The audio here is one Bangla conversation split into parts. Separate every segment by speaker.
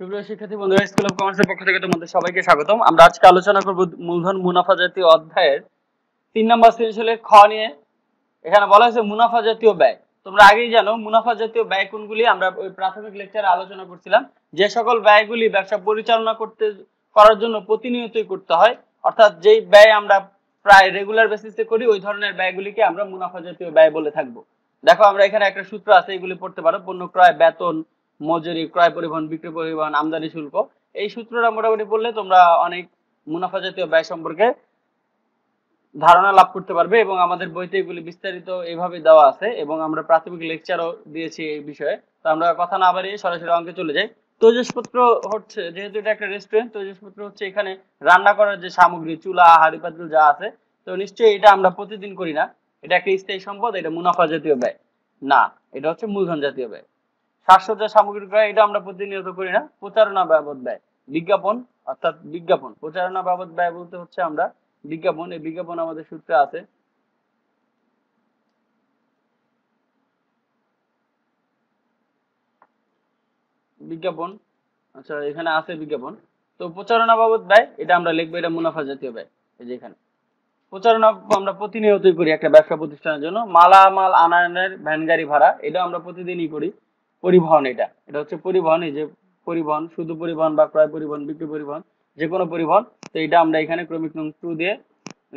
Speaker 1: শিক্ষার্থী বন্ধুরা স্কুল অফ কমার্সের পক্ষ থেকে তোমাদের সবাইকে স্বাগতম আমরা আজকে আলোচনা করব মূলধন মুনাফা জাতীয় অধ্যায়ের তিন নম্বর খ নিয়ে এখানে বলা হয়েছে মুনাফা জাতীয় ব্যয় তোমরা আগেই জানো মুনাফা জাতীয় ব্যয় কোনগুলি আমরা ওই প্রাথমিক লেকচারে আলোচনা করছিলাম যে সকল ব্যয়গুলি ব্যবসা পরিচালনা করতে করার জন্য প্রতিনিয়তই করতে হয় অর্থাৎ যেই ব্যয় আমরা প্রায় রেগুলার বেসিসে করি ওই ধরনের ব্যয়গুলিকে আমরা মুনাফা জাতীয় ব্যয় বলে থাকবো দেখো আমরা এখানে একটা সূত্র আছে এগুলি পড়তে পারো পণ্য ক্রয় বেতন মজুরি ক্রয় পরিবহন বিক্রি পরিবহন আমদানি শুল্ক এই সূত্রটা মোটামুটি বললে তোমরা অনেক মুনাফা জাতীয় ব্যয় সম্পর্কে ধারণা লাভ করতে পারবে এবং আমাদের বইতে এগুলি বিস্তারিত এভাবে দেওয়া আছে এবং আমরা প্রাথমিক লেকচারও দিয়েছি এই বিষয়ে তো আমরা কথা না বাড়িয়ে সরাসরি অঙ্কে চলে যাই তৈজসপত্র হচ্ছে যেহেতু এটা একটা রেস্টুরেন্ট তৈজসপত্র হচ্ছে এখানে রান্না করার যে সামগ্রী চুলা হাড়ি পাতিল যা আছে তো নিশ্চয়ই এটা আমরা প্রতিদিন করি না এটা একটা স্থায়ী সম্পদ এটা মুনাফা জাতীয় ব্যয় না এটা হচ্ছে মূলধন জাতীয় ব্যয় সাজসজ্জা সামগ্রী ক্রয় এটা আমরা প্রতিনিয়ত করি না প্রচারণা বাবদ ব্যয় বিজ্ঞাপন অর্থাৎ বিজ্ঞাপন প্রচারণা বাবদ ব্যয় বলতে হচ্ছে আমরা বিজ্ঞাপন এই বিজ্ঞাপন আমাদের সূত্রে আছে বিজ্ঞাপন আচ্ছা এখানে আছে বিজ্ঞাপন তো প্রচারণা বাবদ ব্যয় এটা আমরা লিখবো এটা মুনাফা জাতীয় ব্যয় এই যে এখানে প্রচারণা আমরা প্রতিনিয়তই করি একটা ব্যবসা প্রতিষ্ঠানের জন্য মালামাল আনায়নের ভ্যানগাড়ি ভাড়া এটা আমরা প্রতিদিনই করি পরিবহন এটা এটা হচ্ছে পরিবহন এই যে পরিবহন শুধু পরিবহন বা প্রায় পরিবহন বিক্রি পরিবহন যে কোনো পরিবহন তো এটা আমরা এখানে ক্রমিক নং টু দিয়ে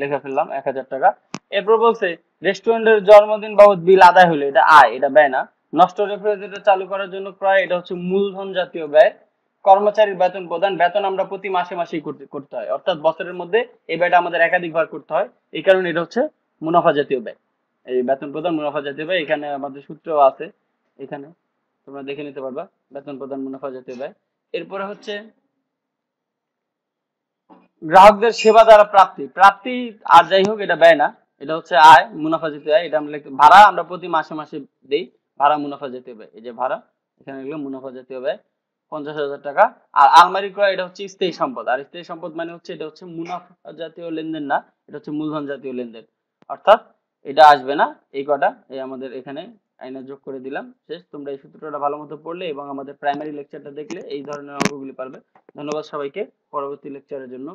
Speaker 1: লেখা ফেললাম এক হাজার টাকা এরপর বলছে রেস্টুরেন্টের জন্মদিন বাবদ বিল আদায় হলো এটা আয় এটা ব্যয় না নষ্ট রেফ্রিজারেটর চালু করার জন্য প্রায় এটা হচ্ছে মূলধন জাতীয় ব্যয় কর্মচারীর বেতন প্রদান বেতন আমরা প্রতি মাসে মাসেই করতে হয় অর্থাৎ বছরের মধ্যে এই ব্যয়টা আমাদের একাধিকবার করতে হয় এই কারণে এটা হচ্ছে মুনাফা জাতীয় ব্যয় এই বেতন প্রদান মুনাফা জাতীয় ব্যয় এখানে আমাদের সূত্র আছে এখানে তোমরা দেখে নিতে পারবা বেতন প্রদান মুনাফা জাতীয় ব্যয় এরপরে হচ্ছে গ্রাহকদের সেবা দ্বারা প্রাপ্তি প্রাপ্তি আর যাই হোক এটা ব্যয় না এটা হচ্ছে আয় মুনাফা জাতীয় আয় এটা আমরা ভাড়া আমরা প্রতি মাসে মাসে দেই ভাড়া মুনাফা জাতীয় ব্যয় এই যে ভাড়া এখানে এগুলো মুনাফা জাতীয় ব্যয় পঞ্চাশ হাজার টাকা আর আলমারি ক্রয় এটা হচ্ছে স্থায়ী সম্পদ আর স্থায়ী সম্পদ মানে হচ্ছে এটা হচ্ছে মুনাফা জাতীয় লেনদেন না এটা হচ্ছে মূলধন জাতীয় লেনদেন অর্থাৎ এটা আসবে না এই কটা এই আমাদের এখানে আইনা যোগ করে দিলাম শেষ তোমরা এই সূত্রটা ভালো মতো পড়লে এবং আমাদের প্রাইমারি লেকচারটা দেখলে এই ধরনের অঙ্কগুলি পারবে ধন্যবাদ সবাইকে পরবর্তী লেকচারের জন্য